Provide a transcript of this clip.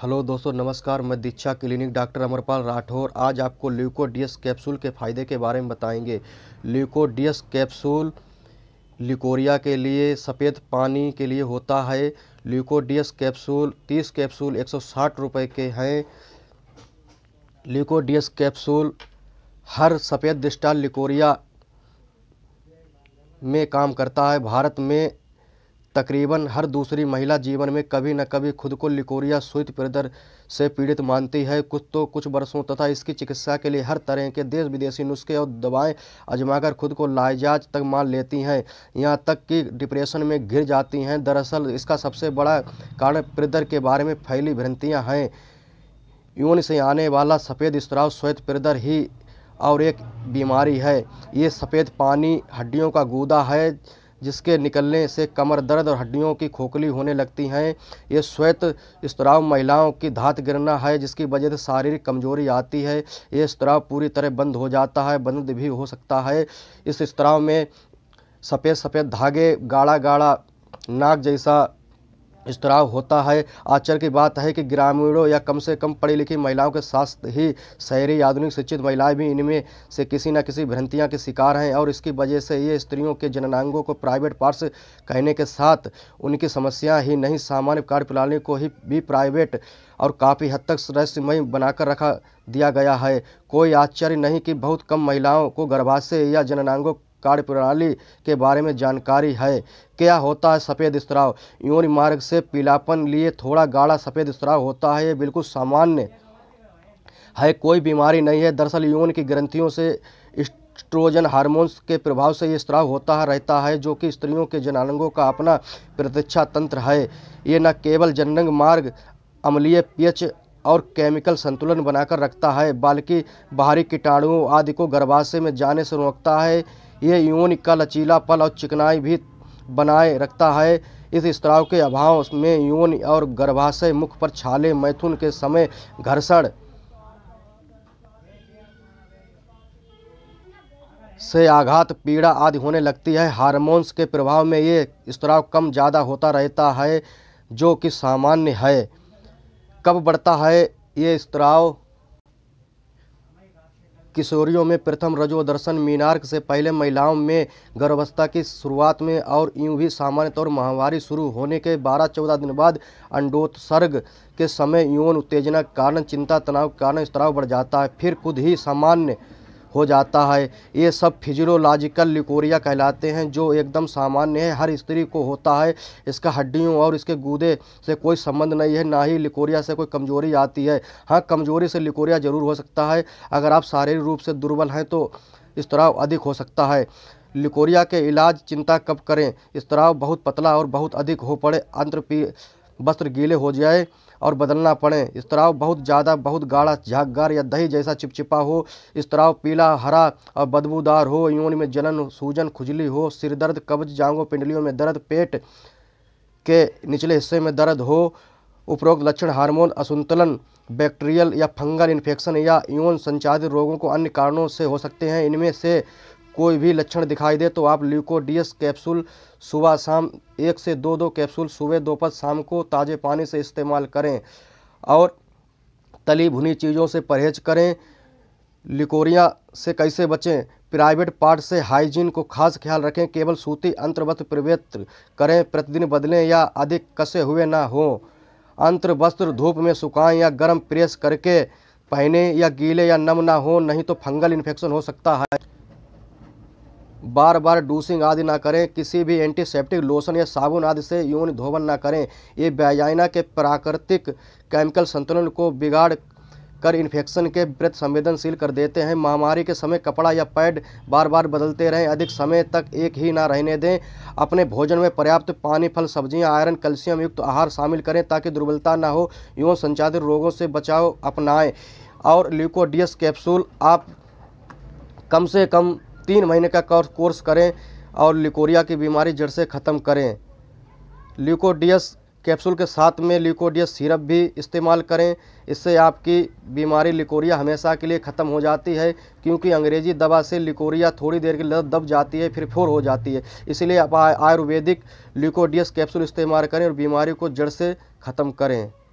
hello दोस्तों नमस्कार मैं दीक्षा क्लिनिक डॉक्टर अमरपाल राठौर आज आपको ल्यूकोडियस कैप्सूल के फ़ायदे के बारे में बताएंगे ल्यूकोडियस कैप्सूल लिकोरिया के लिए सफ़ेद पानी के लिए होता है ल्यूकोडियस कैप्सूल 30 कैप्सूल 160 रुपए के हैं ल्यूकोडियस कैप्सूल हर सफ़ेद डिस्टाल लिकोरिया में काम करता है भारत में तकरीबन हर दूसरी महिला जीवन में कभी न कभी खुद को लिकोरिया सुइट प्रदर से पीड़ित मानती है कुछ तो कुछ वर्षों तथा इसकी चिकित्सा के लिए हर तरह के देश विदेशी नुस्खे और दवाएं आजमाकर खुद को लाइजाज तक मान लेती हैं यहाँ तक कि डिप्रेशन में घिर जाती हैं दरअसल इसका सबसे बड़ा कारण प्रदर के बारे में फैली भ्रंतियाँ हैं यून से आने वाला सफ़ेद स्त्राव श्वेत प्रदर ही और एक बीमारी है ये सफ़ेद पानी हड्डियों का गूदा है जिसके निकलने से कमर दर्द और हड्डियों की खोखली होने लगती हैं ये श्वेत स्त्राव महिलाओं की धात गिरना है जिसकी वजह से शारीरिक कमजोरी आती है ये स्त्राव पूरी तरह बंद हो जाता है बंद भी हो सकता है इस स्त्राव में सफ़ेद सफ़ेद धागे गाढ़ा गाढ़ा नाक जैसा स्त्राव होता है आश्चर्य की बात है कि ग्रामीणों या कम से कम पढ़ी लिखी महिलाओं के साथ ही शहरी आधुनिक शिक्षित महिलाएं भी इनमें से किसी न किसी भ्रंतियां के शिकार हैं और इसकी वजह से ये स्त्रियों के जननांगों को प्राइवेट पार्ट्स कहने के साथ उनकी समस्या ही नहीं सामान्य कार्यप्रणाली को ही भी प्राइवेट और काफ़ी हद तक रहस्यमय बनाकर रखा दिया गया है कोई आश्चर्य नहीं कि बहुत कम महिलाओं को गर्भाशय या जननांगों कार्य प्रणाली के बारे में जानकारी है क्या होता है सफ़ेद स्त्राव योनि मार्ग से पीलापन लिए थोड़ा गाढ़ा सफ़ेद स्त्राव होता है ये बिल्कुल सामान्य है कोई बीमारी नहीं है दरअसल यौन की ग्रंथियों से स्ट्रोजन हार्मोन्स के प्रभाव से ये स्त्राव होता है रहता है जो कि स्त्रियों के जनानंगों का अपना प्रतीक्षा तंत्र है ये न केवल जननंग मार्ग अम्लीय पीएच और केमिकल संतुलन बनाकर रखता है बल्कि बाहरी कीटाणुओं आदि को गर्भाशय में जाने से रोकता है ये यून का लचीलापन और चिकनाई भी बनाए रखता है इस स्त्राव के अभाव में यौन और गर्भाशय मुख पर छाले मैथुन के समय घर्षण से आघात पीड़ा आदि होने लगती है हार्मोन्स के प्रभाव में ये स्त्राव कम ज़्यादा होता रहता है जो कि सामान्य है कब बढ़ता है ये स्त्राव किशोरियों में प्रथम रजो दर्शन मीनार्क से पहले महिलाओं में गर्भावस्था की शुरुआत में और यूं भी सामान्य तौर महामारी शुरू होने के 12-14 दिन बाद अंडोत्सर्ग के समय यौन उत्तेजना कारण चिंता तनाव कारण स्त्राव बढ़ जाता है फिर खुद ही सामान्य हो जाता है ये सब फिजियोलॉजिकल लिकोरिया कहलाते हैं जो एकदम सामान्य है हर स्त्री को होता है इसका हड्डियों और इसके गूदे से कोई संबंध नहीं है ना ही लिकोरिया से कोई कमजोरी आती है हाँ कमजोरी से लिकोरिया ज़रूर हो सकता है अगर आप शारीरिक रूप से दुर्बल हैं तो स्त्राव अधिक हो सकता है लिकोरिया के इलाज चिंता कब करें स्त्राव बहुत पतला और बहुत अधिक हो पड़े पी वस्त्र गीले हो जाए और बदलना पड़े स्त्राव बहुत ज़्यादा बहुत गाढ़ा झाकगार या दही जैसा चिपचिपा हो स्त्राव पीला हरा और बदबूदार हो यौन में जलन सूजन खुजली हो सिरदर्द कब्ज जांगों पिंडलियों में दर्द पेट के निचले हिस्से में दर्द हो उपरोक्त लक्षण हार्मोन असंतुलन बैक्टीरियल या फंगल इन्फेक्शन या यौन संचारित रोगों को अन्य कारणों से हो सकते हैं इनमें से कोई भी लक्षण दिखाई दे तो आप ल्यूकोडियस कैप्सूल सुबह शाम एक से दो दो कैप्सूल सुबह दोपहर शाम को ताज़े पानी से इस्तेमाल करें और तली भुनी चीज़ों से परहेज करें लिकोरिया से कैसे बचें प्राइवेट पार्ट से हाइजीन को खास ख्याल रखें केवल सूती अंतर्वस्त्र प्रवेत्र करें प्रतिदिन बदलें या अधिक कसे हुए ना हों अंतर्वस्त्र धूप में सुखाएं या गर्म प्रेस करके पहने या गीले या नम ना हो नहीं तो फंगल इन्फेक्शन हो सकता है बार बार डूसिंग आदि ना करें किसी भी एंटीसेप्टिक लोशन या साबुन आदि से यौन धोवन ना करें ये व्यायाना के प्राकृतिक केमिकल संतुलन को बिगाड़ कर इन्फेक्शन के विपरीत संवेदनशील कर देते हैं महामारी के समय कपड़ा या पैड बार बार बदलते रहें अधिक समय तक एक ही ना रहने दें अपने भोजन में पर्याप्त पानी फल सब्जियां आयरन कैल्शियम युक्त आहार शामिल करें ताकि दुर्बलता ना हो यौन संचारित रोगों से बचाव अपनाएं और ल्यूकोडियस कैप्सूल आप कम से कम तीन महीने का कोर्स करें और लिकोरिया की बीमारी जड़ से ख़त्म करें ल्यूकोडियस कैप्सूल के साथ में ल्यूकोडियस सिरप भी इस्तेमाल करें इससे आपकी बीमारी लिकोरिया हमेशा के लिए ख़त्म हो जाती है क्योंकि अंग्रेजी दवा से लिकोरिया थोड़ी देर के लिए दब जाती है फिर फोर हो जाती है इसलिए आप आयुर्वेदिक ल्यूकोडियस कैप्सूल इस्तेमाल करें और बीमारी को जड़ से ख़त्म करें